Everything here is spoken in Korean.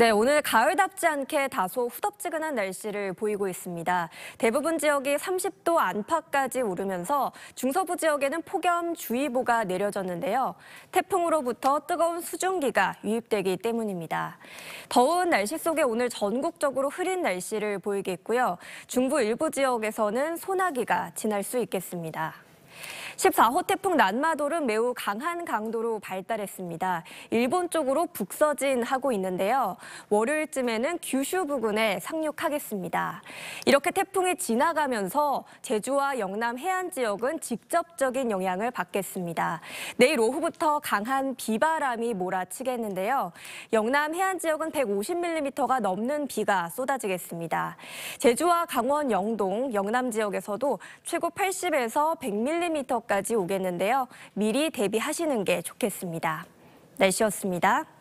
네, 오늘 가을답지 않게 다소 후덥지근한 날씨를 보이고 있습니다. 대부분 지역이 30도 안팎까지 오르면서 중서부 지역에는 폭염주의보가 내려졌는데요. 태풍으로부터 뜨거운 수증기가 유입되기 때문입니다. 더운 날씨 속에 오늘 전국적으로 흐린 날씨를 보이겠고요. 중부 일부 지역에서는 소나기가 지날 수 있겠습니다. 14호 태풍 난마돌은 매우 강한 강도로 발달했습니다. 일본 쪽으로 북서진하고 있는데요. 월요일쯤에는 규슈 부근에 상륙하겠습니다. 이렇게 태풍이 지나가면서 제주와 영남 해안 지역은 직접적인 영향을 받겠습니다. 내일 오후부터 강한 비바람이 몰아치겠는데요. 영남 해안 지역은 150mm가 넘는 비가 쏟아지겠습니다. 제주와 강원 영동, 영남 지역에서도 최고 80에서 100mm 지역까지 오겠는데요. 미리 대비하시는 게 좋겠습니다. 날씨였습니다.